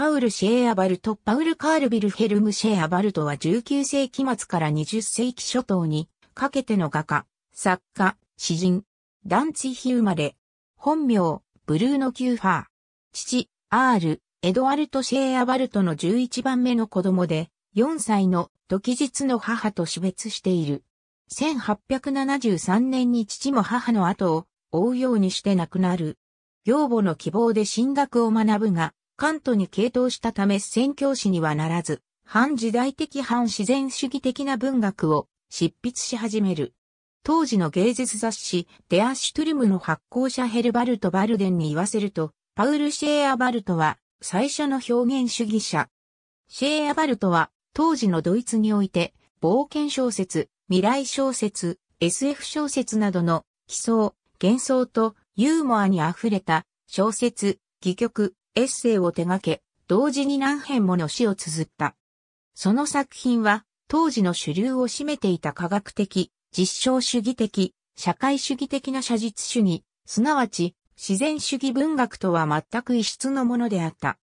パウル・シェーアバルト、パウル・カールビル・ヘルム・シェーアバルトは19世紀末から20世紀初頭にかけての画家、作家、詩人、ダンツィヒ生まれ、本名、ブルーノ・キューファー。父、アール、エドワルト・シェーアバルトの11番目の子供で、4歳の時日の母と死別している。1873年に父も母の後を追うようにして亡くなる。養母の希望で進学を学ぶが、関東に傾倒したため宣教師にはならず、反時代的反自然主義的な文学を執筆し始める。当時の芸術雑誌、デア・シュトゥルムの発行者ヘルバルト・バルデンに言わせると、パウル・シェーア・バルトは最初の表現主義者。シェーア・バルトは当時のドイツにおいて、冒険小説、未来小説、SF 小説などの奇想、幻想とユーモアに溢れた小説、戯曲、エッセイを手掛け、同時に何編もの詩を綴った。その作品は、当時の主流を占めていた科学的、実証主義的、社会主義的な写実主義、すなわち自然主義文学とは全く異質のものであった。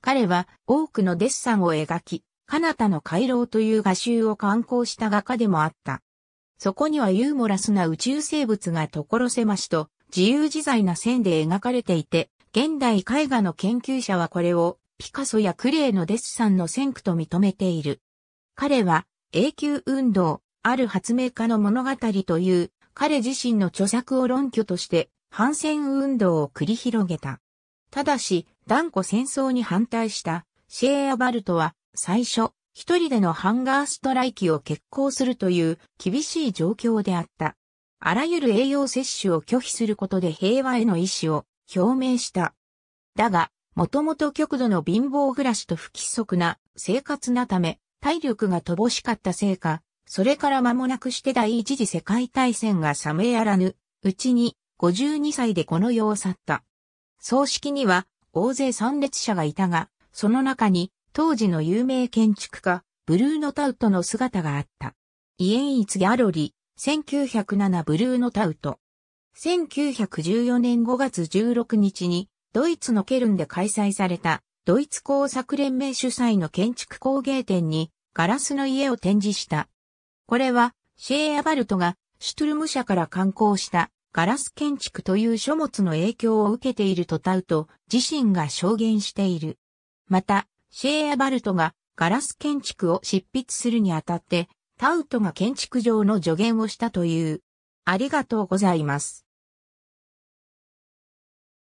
彼は多くのデッサンを描き、彼方の回廊という画集を刊行した画家でもあった。そこにはユーモラスな宇宙生物が所狭しと自由自在な線で描かれていて、現代絵画の研究者はこれをピカソやクレーのデッサンの先駆と認めている。彼は永久運動、ある発明家の物語という彼自身の著作を論拠として反戦運動を繰り広げた。ただし断固戦争に反対したシェーアバルトは最初一人でのハンガーストライキを決行するという厳しい状況であった。あらゆる栄養摂取を拒否することで平和への意志を表明した。だが、もともと極度の貧乏暮らしと不規則な生活なため、体力が乏しかったせいか、それから間もなくして第一次世界大戦が冷めやらぬ、うちに52歳でこの世を去った。葬式には大勢参列者がいたが、その中に当時の有名建築家、ブルーノ・タウトの姿があった。イエンイツ・ギャロリ、1907ブルーノ・タウト。1914年5月16日に、ドイツのケルンで開催された、ドイツ工作連盟主催の建築工芸展に、ガラスの家を展示した。これは、シェーアバルトが、シュトゥルム社から刊行した、ガラス建築という書物の影響を受けているとタウト、自身が証言している。また、シェーアバルトが、ガラス建築を執筆するにあたって、タウトが建築上の助言をしたという。ありがとうございます。